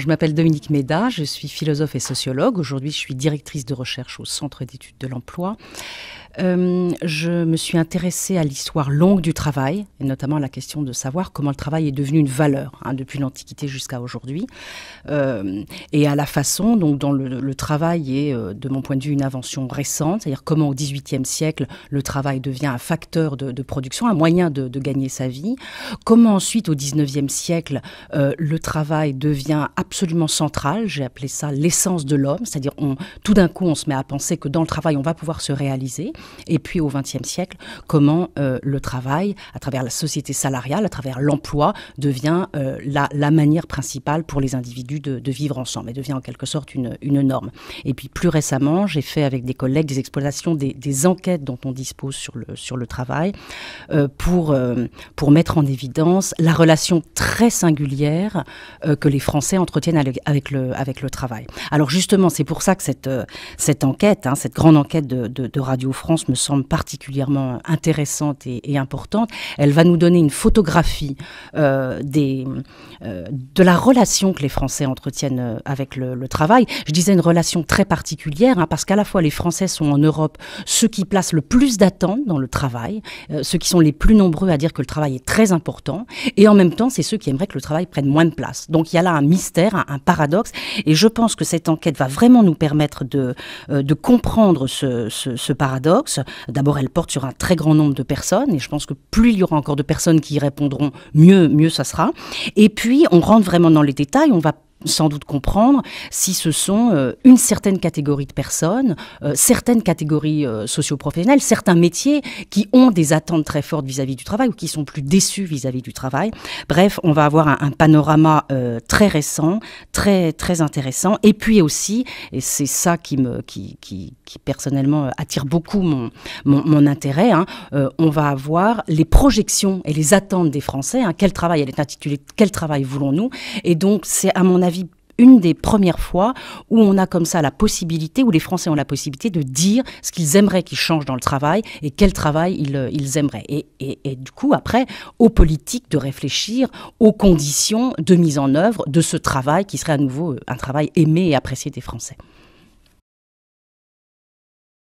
Je m'appelle Dominique Méda, je suis philosophe et sociologue. Aujourd'hui, je suis directrice de recherche au Centre d'études de l'emploi. Euh, je me suis intéressée à l'histoire longue du travail, et notamment à la question de savoir comment le travail est devenu une valeur hein, depuis l'Antiquité jusqu'à aujourd'hui, euh, et à la façon donc, dont le, le, travail est, euh, de mon point de vue, une invention récente, c'est-à-dire comment au XVIIIe siècle le travail devient un facteur de, production, un moyen de, gagner sa vie, comment ensuite au XIXe siècle le travail devient absolument central. J'ai appelé ça l'essence de l'homme, c'est-à-dire on, tout d'un coup on se met à penser que dans le travail on va pouvoir se réaliser. Et puis au XXe siècle, comment euh, le travail, à travers la société salariale, à travers l'emploi, devient euh, la, manière principale pour les individus de, vivre ensemble et devient en quelque sorte une, norme. Et puis plus récemment, j'ai fait avec des collègues des exploitations des, enquêtes dont on dispose sur le, sur le travail euh, pour, pour mettre en évidence la relation très singulière que les Français entre avec le, avec le travail. Alors justement, c'est pour ça que cette, euh, cette enquête, hein, cette grande enquête de, Radio France me semble particulièrement intéressante et, importante. Elle va nous donner une photographie euh, des, euh, de la relation que les Français entretiennent avec le, travail. Je disais une relation très particulière, hein, parce qu'à la fois les Français sont en Europe ceux qui placent le plus d'attentes dans le travail, ceux qui sont les plus nombreux à dire que le travail est très important, et en même temps, c'est ceux qui aimeraient que le travail prenne moins de place. Donc il y a là un mystère un, paradoxe. Et je pense que cette enquête va vraiment nous permettre de, euh, de comprendre ce, ce paradoxe. D'abord, elle porte sur un très grand nombre de personnes, et je pense que plus il y aura encore de personnes qui y répondront, mieux, mieux ça sera. Et puis, on rentre vraiment dans les détails, on va sans doute comprendre si ce sont euh, une certaine catégorie de personnes, euh, certaines catégories euh, socioprofessionnelles, certains métiers qui ont des attentes très fortes vis-à-vis du travail ou qui sont plus déçus vis-à-vis du travail. Bref, on va avoir un, panorama très récent, très très intéressant. Et puis aussi, et c'est ça qui me qui, qui, personnellement attire beaucoup mon mon, intérêt, hein, on va avoir les projections et les attentes des Français. Hein. quel travail elle est intitulée Quel travail voulons-nous Et donc c'est à mon avis une des premières fois où on a comme ça la possibilité, où les Français ont la possibilité de dire ce qu'ils aimeraient qu'ils changent dans le travail et quel travail ils, euh, ils aimeraient. Et, et, et, du coup, après, aux politiques de réfléchir aux conditions de mise en œuvre de ce travail qui serait à nouveau euh, un travail aimé et apprécié des Français.